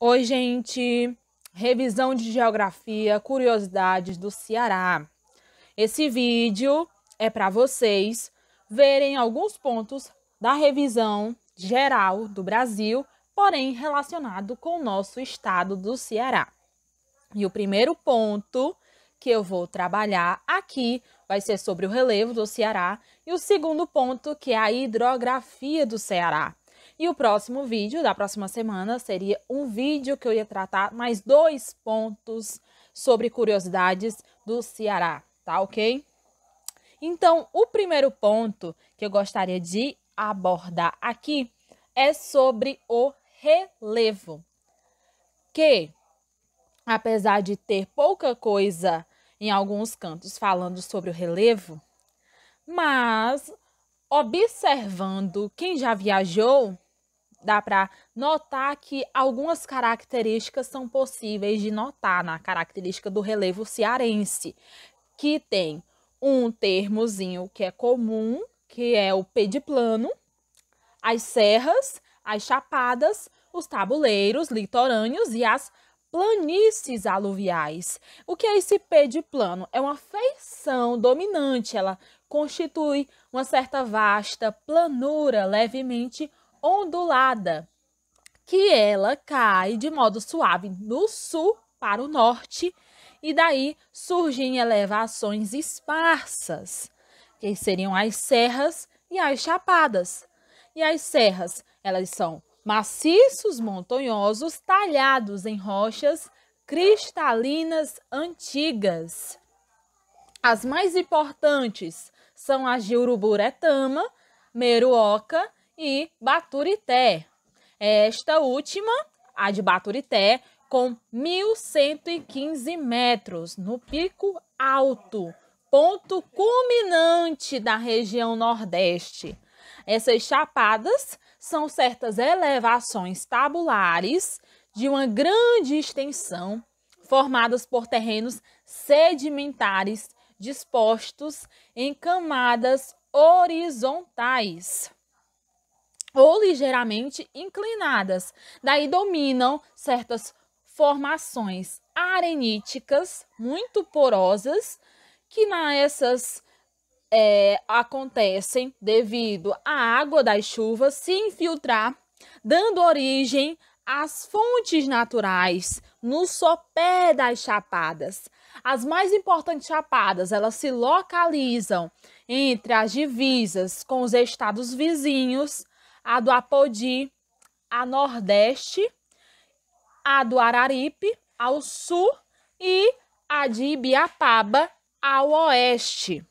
Oi, gente! Revisão de Geografia Curiosidades do Ceará. Esse vídeo é para vocês verem alguns pontos da revisão geral do Brasil, porém relacionado com o nosso estado do Ceará. E o primeiro ponto que eu vou trabalhar aqui vai ser sobre o relevo do Ceará e o segundo ponto que é a hidrografia do Ceará. E o próximo vídeo da próxima semana seria um vídeo que eu ia tratar mais dois pontos sobre curiosidades do Ceará, tá ok? Então, o primeiro ponto que eu gostaria de abordar aqui é sobre o relevo, que apesar de ter pouca coisa em alguns cantos falando sobre o relevo, mas observando quem já viajou, dá para notar que algumas características são possíveis de notar na característica do relevo cearense, que tem um termozinho que é comum, que é o pediplano, as serras, as chapadas, os tabuleiros litorâneos e as planícies aluviais. O que é esse pediplano É uma feição dominante, ela constitui uma certa vasta planura levemente ondulada, que ela cai de modo suave do sul para o norte e daí surgem elevações esparsas, que seriam as serras e as chapadas. E as serras, elas são maciços montanhosos talhados em rochas cristalinas antigas. As mais importantes são as de Uruburetama, Meruoca e Baturité. Esta última, a de Baturité, com 1.115 metros no pico alto, ponto culminante da região Nordeste. Essas chapadas são certas elevações tabulares de uma grande extensão, formadas por terrenos sedimentares dispostos em camadas horizontais ou ligeiramente inclinadas. Daí dominam certas formações areníticas muito porosas que nessas é, acontecem devido à água das chuvas se infiltrar, dando origem às fontes naturais no sopé das chapadas. As mais importantes chapadas, elas se localizam entre as divisas com os estados vizinhos, a do Apodi, a Nordeste, a do Araripe, ao Sul e a de Ibiapaba, ao Oeste.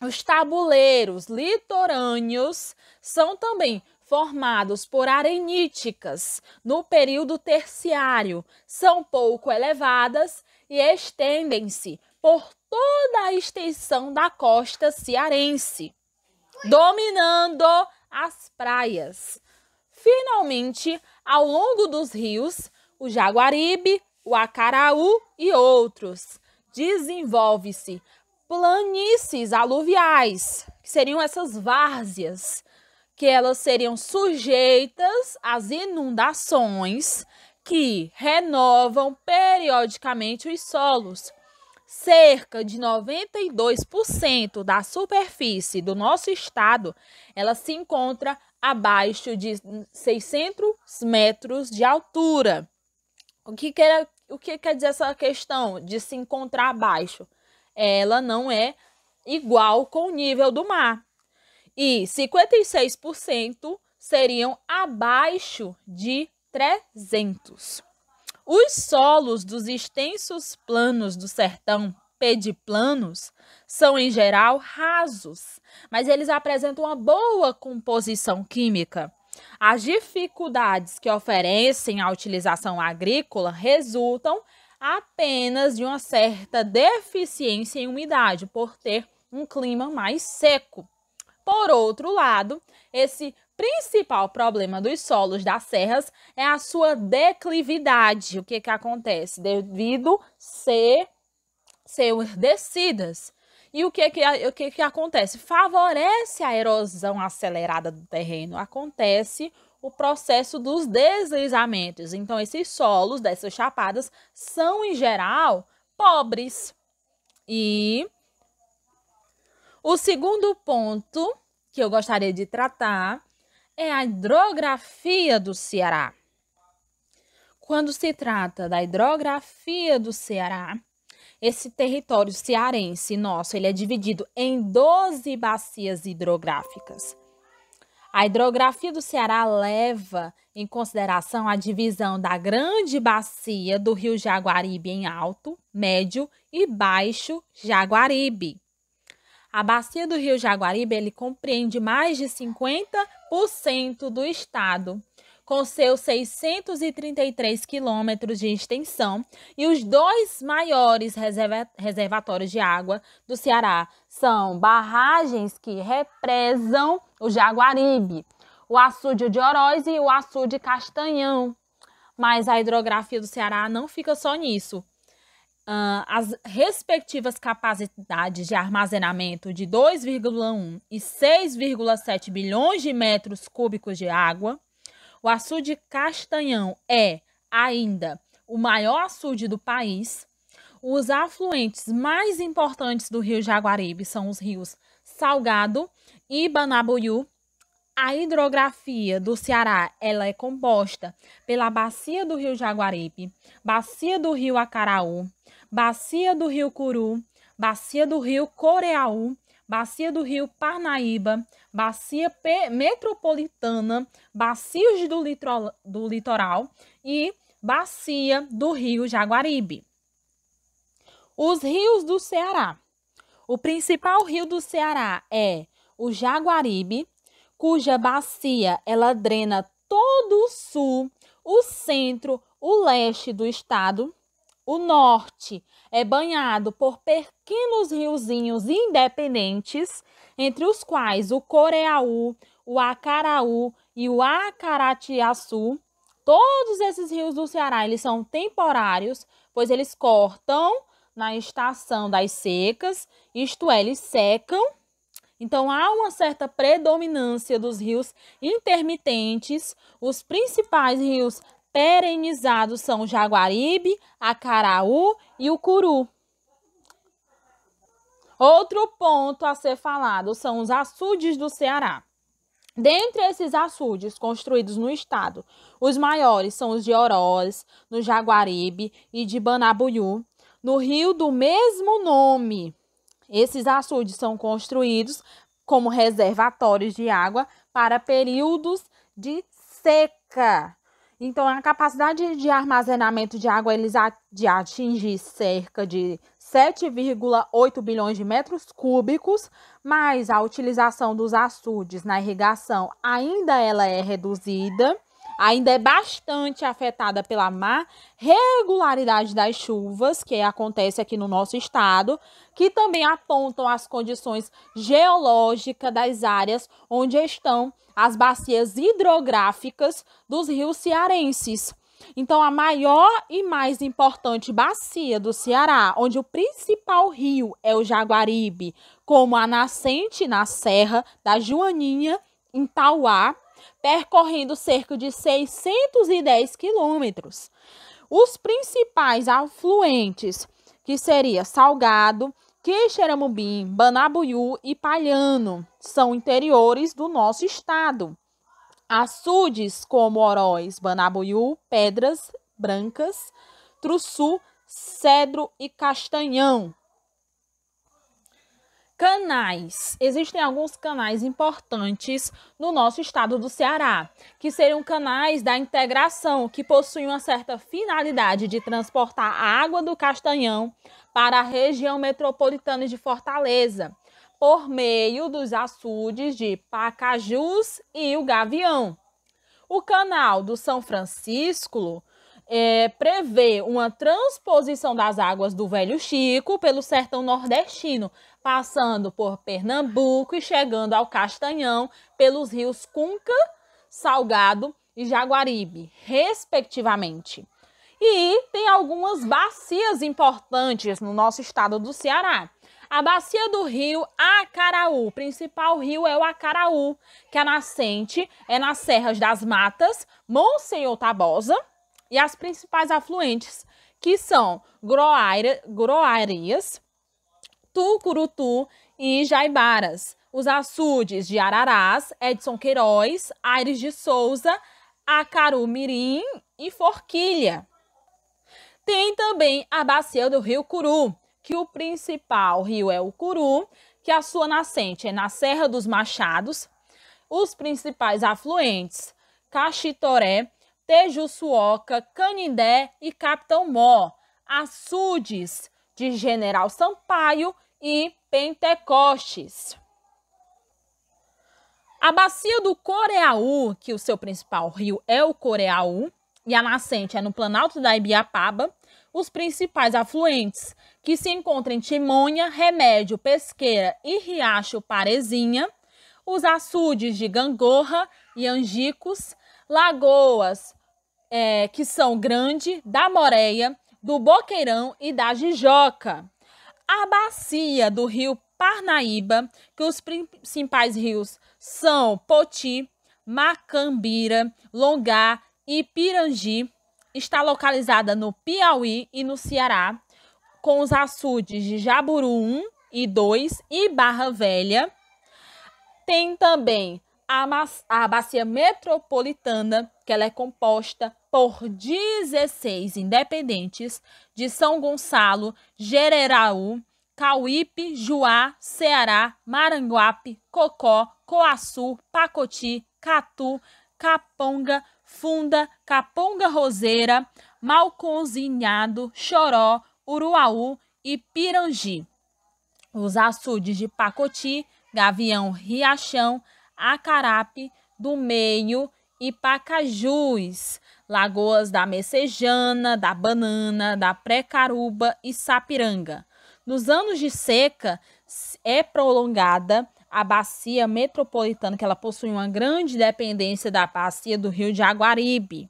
Os tabuleiros litorâneos são também formados por areníticas no período terciário, são pouco elevadas e estendem-se por toda a extensão da costa cearense, dominando as praias. Finalmente, ao longo dos rios, o Jaguaribe, o Acaraú e outros, desenvolve-se planícies aluviais, que seriam essas várzeas, que elas seriam sujeitas às inundações que renovam periodicamente os solos, cerca de 92% da superfície do nosso estado, ela se encontra abaixo de 600 metros de altura. O que quer, o que quer dizer essa questão de se encontrar abaixo? Ela não é igual com o nível do mar. E 56% seriam abaixo de 300. Os solos dos extensos planos do sertão pediplanos são, em geral, rasos, mas eles apresentam uma boa composição química. As dificuldades que oferecem à utilização agrícola resultam apenas de uma certa deficiência em umidade, por ter um clima mais seco. Por outro lado, esse principal problema dos solos das serras é a sua declividade. O que, que acontece? Devido ser, ser descidas. E o que, que, o que, que acontece? Favorece a erosão acelerada do terreno. Acontece o processo dos deslizamentos. Então, esses solos dessas chapadas são, em geral, pobres. E o segundo ponto que eu gostaria de tratar é a hidrografia do Ceará. Quando se trata da hidrografia do Ceará, esse território cearense nosso, ele é dividido em 12 bacias hidrográficas. A hidrografia do Ceará leva em consideração a divisão da grande bacia do Rio Jaguaribe em alto, médio e baixo Jaguaribe. A bacia do Rio Jaguaribe ele compreende mais de 50 do estado, com seus 633 quilômetros de extensão, e os dois maiores reservatórios de água do Ceará são barragens que represam o Jaguaribe, o açude de Oroz e o açude Castanhão. Mas a hidrografia do Ceará não fica só nisso uh, as respectivas capacidades de armazenamento de 2,1 e 6,7 bilhões de metros cúbicos de água. O açude Castanhão é ainda o maior açude do país. Os afluentes mais importantes do Rio Jaguaribe são os rios Salgado e Banabuiú. A hidrografia do Ceará ela é composta pela bacia do Rio Jaguaribe, bacia do Rio Acaraú, bacia do rio Curu, bacia do rio Coreaú, bacia do rio Parnaíba, bacia P metropolitana, bacias do, litro, do litoral e bacia do rio Jaguaribe. Os rios do Ceará. O principal rio do Ceará é o Jaguaribe, cuja bacia ela drena todo o sul, o centro, o leste do estado. O norte é banhado por pequenos riozinhos independentes, entre os quais o Coreaú, o Acaraú e o Acaratiaçu. Todos esses rios do Ceará eles são temporários, pois eles cortam na estação das secas, isto é, eles secam. Então há uma certa predominância dos rios intermitentes. Os principais rios perenizados são o jaguaribe, a Caraú e o curu. Outro ponto a ser falado são os açudes do Ceará. Dentre esses açudes construídos no estado, os maiores são os de Orós no Jaguaribe e de Banabuiú, no rio do mesmo nome. Esses açudes são construídos como reservatórios de água para períodos de seca. Então, a capacidade de armazenamento de água eles de atingir cerca de 7,8 bilhões de metros cúbicos, mas a utilização dos açudes na irrigação ainda ela é reduzida ainda é bastante afetada pela má regularidade das chuvas que acontece aqui no nosso estado, que também apontam as condições geológicas das áreas onde estão as bacias hidrográficas dos rios cearenses. Então, a maior e mais importante bacia do Ceará, onde o principal rio é o Jaguaribe, como a nascente na Serra da Joaninha, em Tauá, percorrendo cerca de 610 quilômetros. Os principais afluentes, que seria Salgado, Quixeramobim, Banabuiú e Palhano, são interiores do nosso estado. Açudes como Oróis, Banabuiú, Pedras Brancas, Trussu, Cedro e Castanhão Canais. Existem alguns canais importantes no nosso estado do Ceará, que seriam canais da integração, que possuem uma certa finalidade de transportar a água do Castanhão para a região metropolitana de Fortaleza, por meio dos açudes de Pacajus e o Gavião. O canal do São Francisco é, prevê uma transposição das águas do Velho Chico pelo sertão nordestino, passando por Pernambuco e chegando ao Castanhão pelos rios Cunca, Salgado e Jaguaribe, respectivamente. E tem algumas bacias importantes no nosso estado do Ceará. A bacia do rio Acaraú, o principal rio é o Acaraú, que a é nascente é nas Serras das Matas, Monsenhor Tabosa, e as principais afluentes, que são Groaira, Groarias, Tucurutu e Jaibaras, os açudes de Ararás, Edson Queiroz, Aires de Souza, Acaru Mirim e Forquilha. Tem também a bacia do Rio Curu, que o principal rio é o Curu, que a sua nascente é na Serra dos Machados. Os principais afluentes, Cachitoré, Tejuçuoca, Canindé e Capitão Mó, açudes de General Sampaio e Pentecostes. A bacia do Coreaú, que o seu principal rio é o Coreaú, e a nascente é no Planalto da Ibiapaba, os principais afluentes, que se encontram em Timonha, Remédio, Pesqueira e Riacho Parezinha, os açudes de Gangorra e Angicos, Lagoas, é, que são Grande, da Moreia, do Boqueirão e da Jijoca. A bacia do rio Parnaíba, que os principais rios são Poti, Macambira, Longá e Pirangi, está localizada no Piauí e no Ceará, com os açudes de Jaburu 1 e 2 e Barra Velha. Tem também a, bacia metropolitana, que ela é composta por 16 independentes de São Gonçalo, Gereraú, Cauípe, Juá, Ceará, Maranguape, Cocó, Coaçu, Pacoti, Catu, Caponga, Funda, Caponga Roseira, Malconzinhado, Choró, Uruaú e Pirangi. Os açudes de Pacoti, Gavião Riachão, Acarape do Meio e Pacajus, lagoas da Messejana, da Banana, da Precaruba e Sapiranga. Nos anos de seca, é prolongada a bacia metropolitana, que ela possui uma grande dependência da bacia do Rio de Aguaribe.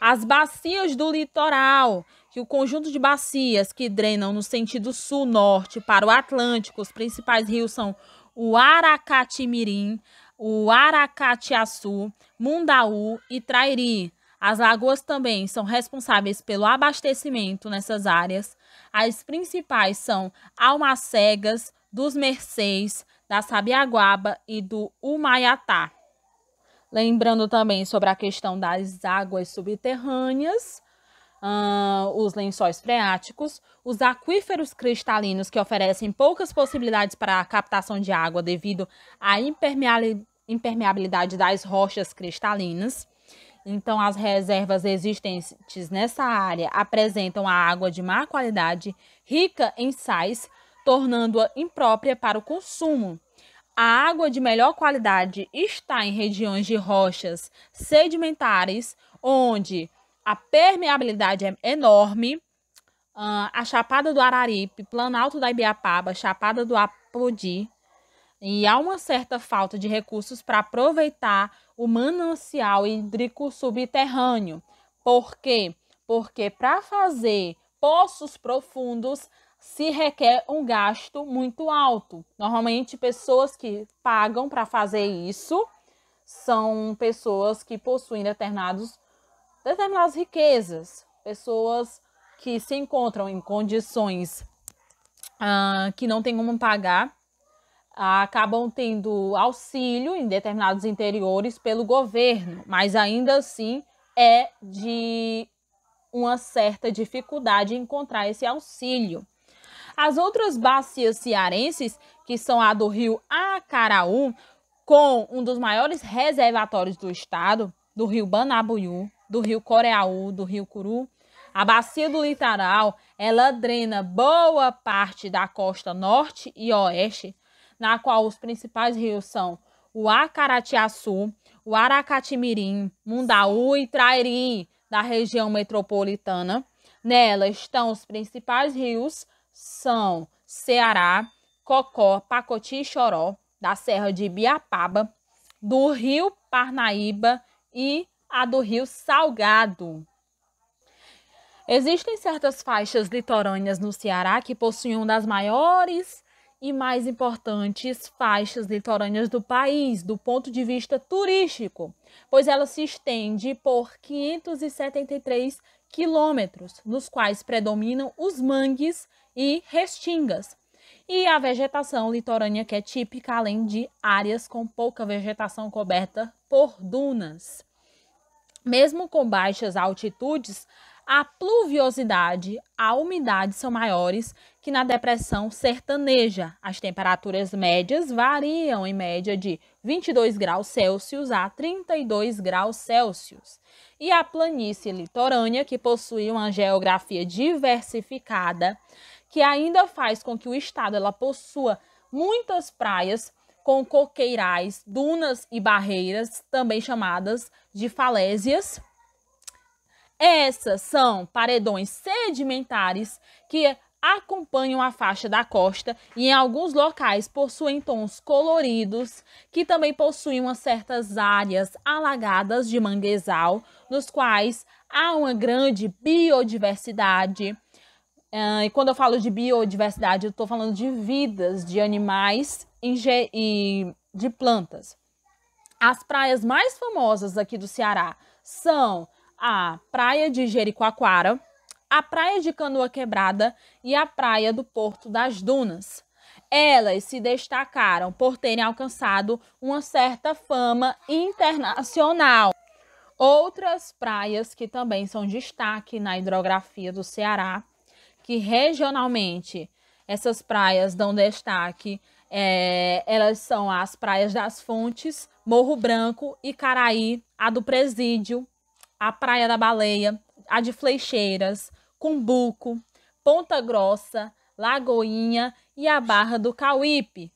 As bacias do litoral, que o conjunto de bacias que drenam no sentido sul-norte para o Atlântico, os principais rios são o Aracatimirim, o Aracatiaçu, Mundaú e Trairi. As lagoas também são responsáveis pelo abastecimento nessas áreas. As principais são Almacegas, dos Mercês, da Sabiaguaba e do Umaiatá. Lembrando também sobre a questão das águas subterrâneas, uh, os lençóis freáticos, os aquíferos cristalinos que oferecem poucas possibilidades para a captação de água devido à impermeabilidade das rochas cristalinas. Então, as reservas existentes nessa área apresentam a água de má qualidade, rica em sais, tornando-a imprópria para o consumo. A água de melhor qualidade está em regiões de rochas sedimentares, onde a permeabilidade é enorme. Uh, a Chapada do Araripe, Planalto da Ibiapaba, Chapada do Apodi. E há uma certa falta de recursos para aproveitar o manancial hídrico subterrâneo. Por quê? Porque para fazer poços profundos se requer um gasto muito alto. Normalmente, pessoas que pagam para fazer isso são pessoas que possuem determinados determinadas riquezas, pessoas que se encontram em condições ah, que não têm como pagar, acabam tendo auxílio em determinados interiores pelo governo, mas ainda assim é de uma certa dificuldade encontrar esse auxílio. As outras bacias cearenses, que são a do rio Acaraú, com um dos maiores reservatórios do estado, do rio Banabuiú, do rio Coreaú, do rio Curu, a bacia do litoral, ela drena boa parte da costa norte e oeste, na qual os principais rios são o Acaratiaçu, o Aracatimirim, Mundaú e Trairi, da região metropolitana. Nela estão os principais rios, são Ceará, Cocó, Pacoti e Choró, da Serra de Ibiapaba, do Rio Parnaíba e a do Rio Salgado. Existem certas faixas litorâneas no Ceará que possuem uma das maiores e mais importantes faixas litorâneas do país, do ponto de vista turístico, pois ela se estende por 573 quilômetros, nos quais predominam os mangues e restingas, e a vegetação litorânea que é típica, além de áreas com pouca vegetação coberta por dunas. Mesmo com baixas altitudes, a pluviosidade, a umidade são maiores que na depressão sertaneja. As temperaturas médias variam em média de 22 graus Celsius a 32 graus Celsius. E a planície litorânea, que possui uma geografia diversificada, que ainda faz com que o estado ela possua muitas praias com coqueirais, dunas e barreiras, também chamadas de falésias. Essas são paredões sedimentares que acompanham a faixa da costa e em alguns locais possuem tons coloridos, que também possuem umas certas áreas alagadas de manguezal, nos quais há uma grande biodiversidade. Ah, e quando eu falo de biodiversidade, eu estou falando de vidas de animais de plantas. As praias mais famosas aqui do Ceará são a Praia de Jericoacoara, a Praia de Canoa Quebrada e a Praia do Porto das Dunas. Elas se destacaram por terem alcançado uma certa fama internacional. Outras praias que também são destaque na hidrografia do Ceará, que regionalmente essas praias dão destaque é, elas são as praias das Fontes, Morro Branco, Icaraí, a do Presídio, a Praia da Baleia, a de Flecheiras, Cumbuco, Ponta Grossa, Lagoinha e a Barra do Cauípe.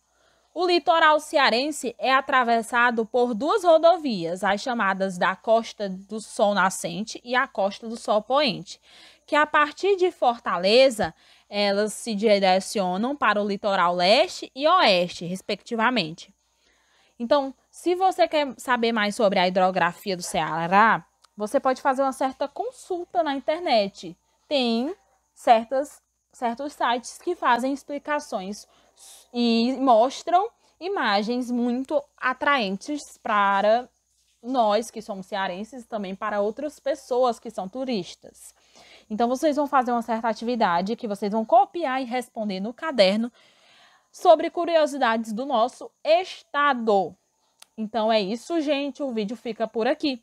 O litoral cearense é atravessado por duas rodovias, as chamadas da Costa do Sol Nascente e a Costa do Sol Poente, que a partir de Fortaleza elas se direcionam para o litoral leste e oeste, respectivamente. Então, se você quer saber mais sobre a hidrografia do Ceará, você pode fazer uma certa consulta na internet. Tem certas, certos sites que fazem explicações e mostram imagens muito atraentes para nós que somos cearenses, também para outras pessoas que são turistas. Então, vocês vão fazer uma certa atividade que vocês vão copiar e responder no caderno sobre curiosidades do nosso estado. Então, é isso, gente. O vídeo fica por aqui.